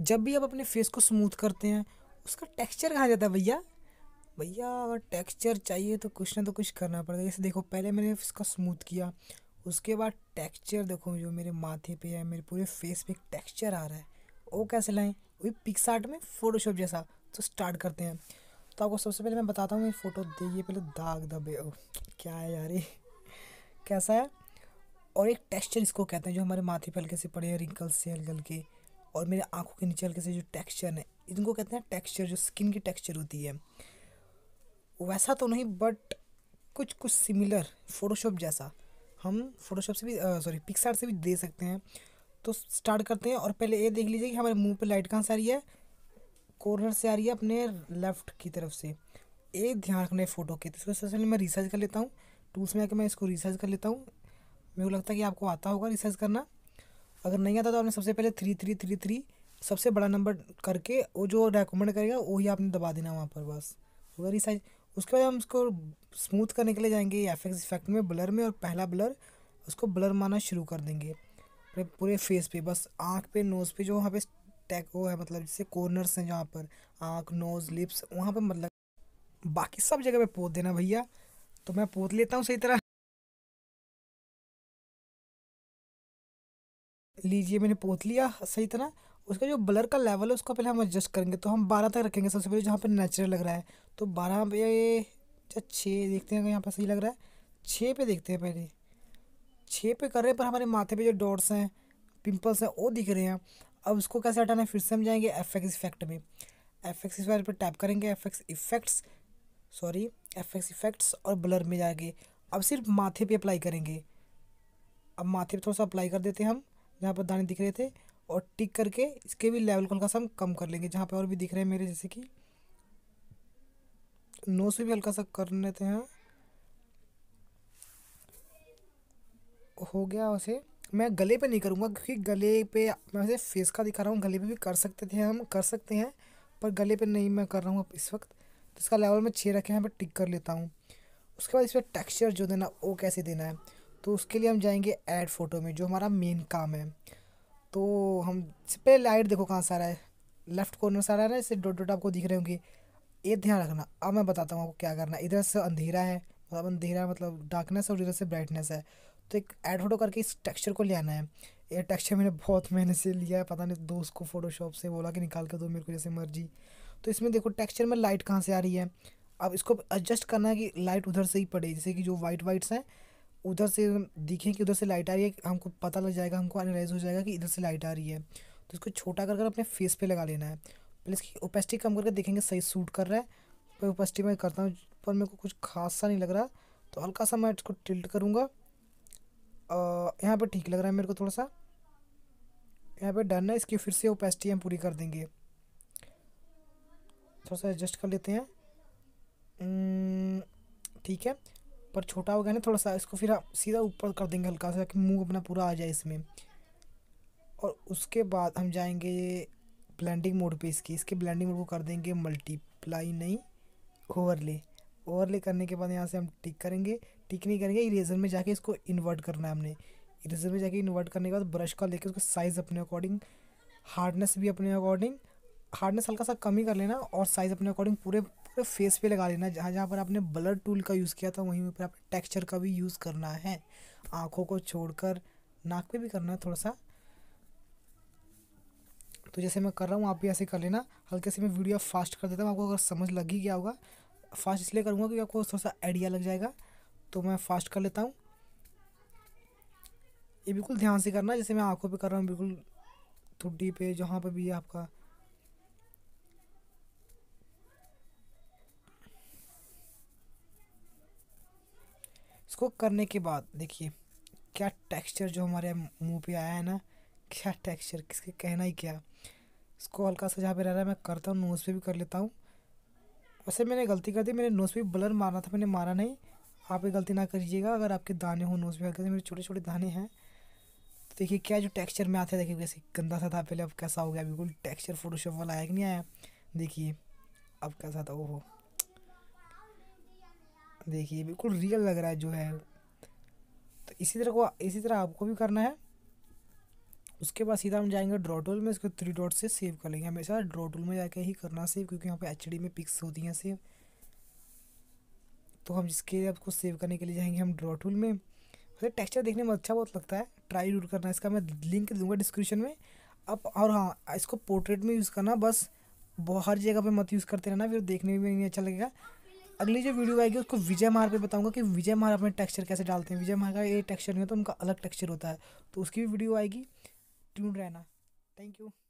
जब भी आप अपने फेस को स्मूथ करते हैं उसका टेक्सचर कहाँ जाता है भैया भैया अगर टेक्सचर चाहिए तो कुछ ना तो कुछ करना पड़ेगा जैसे देखो पहले मैंने इसका स्मूथ किया उसके बाद टेक्सचर देखो जो मेरे माथे पे है मेरे पूरे फेस पे टेक्सचर आ रहा है वो कैसे लाएँ वही पिक्स आर्ट में फ़ोटोशॉप जैसा तो स्टार्ट करते हैं तो आपको सबसे पहले मैं बताता हूँ ये फ़ोटो देखिए पहले दाग दबे ओ क्या है यार ये कैसा है और एक टेक्सचर इसको कहते हैं जो हमारे माथे पे हल्के से पड़े हैं रिंकल्स से हल्के हल्के और मेरे आँखों के नीचे हल्के से जो टेक्सचर है इनको कहते हैं टेक्सचर जो स्किन की टेक्सचर होती है वैसा तो नहीं बट कुछ कुछ सिमिलर फ़ोटोशॉप जैसा हम फोटोशॉप से भी सॉरी पिक्सार से भी दे सकते हैं तो स्टार्ट करते हैं और पहले ये देख लीजिए कि हमारे मुंह पे लाइट कहाँ से आ रही है कॉर्नर से आ रही है अपने लेफ्ट की तरफ से ये ध्यान रखना है फ़ोटो के तो इसको सबसे पहले मैं रिसर्च कर लेता हूँ टूल्स में आके मैं इसको रिसर्च कर लेता हूँ मेरे को लगता है कि आपको आता होगा रिसर्च करना अगर नहीं आता तो आपने सबसे पहले थ्री थ्री थ्री थ्री सबसे बड़ा नंबर करके वो जो रेकमेंड करेगा वही आपने दबा देना वहाँ पर बस पूरा रिसाइज उसके बाद हम उसको स्मूथ करने के लिए जाएंगे एफ एक्स इफेक्ट में ब्लर में और पहला ब्लर उसको ब्लर मारना शुरू कर देंगे पूरे फेस पे बस आँख पे नोज़ पे जो वहाँ पे टैक वो है मतलब जैसे कॉर्नर्स हैं जहाँ पर आँख नोज़ लिप्स वहाँ पर मतलब बाकी सब जगह पे पोत देना भैया तो मैं पोत लेता हूँ सही तरह लीजिए मैंने पोत लिया सही तरह उसका जो ब्लर का लेवल है उसको पहले हम एडजस्ट करेंगे तो हम बारह तक रखेंगे सबसे पहले जहाँ पर नेचुरल लग रहा है तो बारह पे छः देखते हैं यहाँ पर सही लग रहा है छः पे देखते हैं पहले छः पे कर रहे हैं पर हमारे माथे पे जो डॉट्स हैं पिंपल्स हैं वो दिख रहे हैं अब उसको कैसे हटाना है फिर से हम जाएंगे एफ एक्स इफेक्ट में एफ एक्स इफेक्ट पर टैप करेंगे F X effects sorry F X effects और ब्लर में जाएंगे अब सिर्फ माथे पे अप्लाई करेंगे अब माथे पे थोड़ा सा अप्लाई कर देते हैं हम जहाँ पर दाने दिख रहे थे और टिक करके इसके भी लेवल को हल्का सा हम कम कर लेंगे जहाँ पर और भी दिख रहे हैं मेरे जैसे कि नो से भी हल्का सा कर लेते हैं हो गया उसे मैं गले पे नहीं करूँगा क्योंकि गले पे मैं वैसे फेस का दिखा रहा हूँ गले पे भी कर सकते थे हम कर सकते हैं पर गले पे नहीं मैं कर रहा हूँ इस वक्त तो इसका लेवल मैं छः रखे यहाँ पर टिक कर लेता हूँ उसके बाद इस पर टेक्स्चर जो देना वो कैसे देना है तो उसके लिए हम जाएंगे ऐड फ़ोटो में जो हमारा मेन काम है तो हम पहले लाइट देखो कहाँ से आ रहा है लेफ्ट कॉर्नर से आ रहा है ना इससे डॉट डॉट आपको दिख रहे होंगे ये ध्यान रखना अब मैं बताता हूँ आपको क्या करना इधर से अंधेरा है मतलब अंधेरा मतलब डार्कनेस और इधर से ब्राइटनेस है तो एक ऐड फोटो करके इस टेक्सचर को ले आना है ये टेक्सचर मैंने बहुत मेहनत से लिया है पता नहीं दोस्त को फोटोशॉप से बोला कि निकाल के दो मेरे को जैसे मर्जी तो इसमें देखो टेक्सचर में लाइट कहाँ से आ रही है अब इसको एडजस्ट करना है कि लाइट उधर से ही पड़े जैसे कि जो वाइट वाइट्स हैं उधर से दिखें कि उधर से लाइट आ रही है हमको पता लग जाएगा हमको एनालाइज हो जाएगा कि इधर से लाइट आ रही है तो इसको छोटा कर कर अपने फेस पे लगा लेना है पहले इसकी ओपेसिटी कम करके देखेंगे सही सूट कर रहा है पर ओपेसिटी मैं करता हूँ पर मेरे को कुछ खास सा नहीं लग रहा तो हल्का सा मैं इसको टिल्ट करूँगा यहाँ पर ठीक लग रहा है मेरे को थोड़ा सा यहाँ पर डन है इसकी फिर से ओपेसिटी हम पूरी कर देंगे थोड़ा सा एडजस्ट कर लेते हैं ठीक है पर छोटा हो गया ना थोड़ा सा इसको फिर आप सीधा ऊपर कर देंगे हल्का सा कि मुंह अपना पूरा आ जाए इसमें और उसके बाद हम जाएंगे ब्लेंडिंग मोड पे इसकी इसके ब्लेंडिंग मोड को कर देंगे मल्टीप्लाई नहीं ओवरले ओवरले करने के बाद यहाँ से हम टिक करेंगे टिक नहीं करेंगे इरेजर में जाके इसको इन्वर्ट करना है हमने इरेजर में जाके इन्वर्ट करने के बाद ब्रश का लेकर उसका साइज़ अपने अकॉर्डिंग हार्डनेस भी अपने अकॉर्डिंग हार्डनेस हल्का सा कम ही कर लेना और साइज़ अपने अकॉर्डिंग पूरे पे फेस पे लगा लेना जहाँ जहाँ पर आपने ब्लर टूल का यूज़ किया था वहीं पर आपने टेक्सचर का भी यूज़ करना है आँखों को छोड़कर नाक पे भी करना है थोड़ा सा तो जैसे मैं कर रहा हूँ आप भी ऐसे कर लेना हल्के से मैं वीडियो फास्ट कर देता हूँ आपको अगर समझ लग ही गया होगा फास्ट इसलिए करूँगा क्योंकि आपको थोड़ा सा आइडिया लग जाएगा तो मैं फास्ट कर लेता हूँ ये बिल्कुल ध्यान से करना जैसे मैं आँखों पर कर रहा हूँ बिल्कुल थुड्डी पे जहाँ पर भी है आपका उसको करने के बाद देखिए क्या टेक्सचर जो हमारे मुंह पे आया है ना क्या टेक्सचर किसके कहना ही क्या इसको हल्का सा जहाँ पे रह रहा है मैं करता हूँ नोज़ पे भी कर लेता हूँ वैसे मैंने गलती कर दी मैंने नोज़ पे ब्लर मारना था मैंने मारा नहीं आप ये गलती ना करिएगा अगर आपके दाने हो नोज़ पे हल्के से मेरे छोटे छोटे दाने हैं तो देखिए क्या जो टेक्सचर में आता है देखिए कैसे गंदा सा था पहले अब कैसा हो गया बिल्कुल टेक्सचर फोटोशॉप वाला आया कि नहीं आया देखिए अब कैसा था वो देखिए बिल्कुल रियल लग रहा है जो है तो इसी तरह को इसी तरह आपको भी करना है उसके बाद सीधा हम जाएंगे ड्रॉ टूल में इसको थ्री डॉट से सेव कर लेंगे हमेशा ड्रॉ टूल में जाके ही करना सेव क्योंकि यहाँ पे एच में पिक्स होती हैं सेव तो हम जिसके लिए आपको सेव करने के लिए जाएंगे हम ड्रॉ टूल में वैसे टेक्स्चर देखने में अच्छा बहुत लगता है ट्राई जरूर करना इसका मैं लिंक दूंगा डिस्क्रिप्शन में अब और हाँ इसको पोर्ट्रेट में यूज़ करना बस हर जगह पर मत यूज़ करते रहना फिर देखने में नहीं अच्छा लगेगा अगली जो वीडियो आएगी उसको विजय मार पे बताऊंगा कि विजय मार अपने टेक्सचर कैसे डालते हैं विजय मार का ये टेक्सचर नहीं तो उनका अलग टेक्सचर होता है तो उसकी भी वीडियो आएगी ट्यून रहना थैंक यू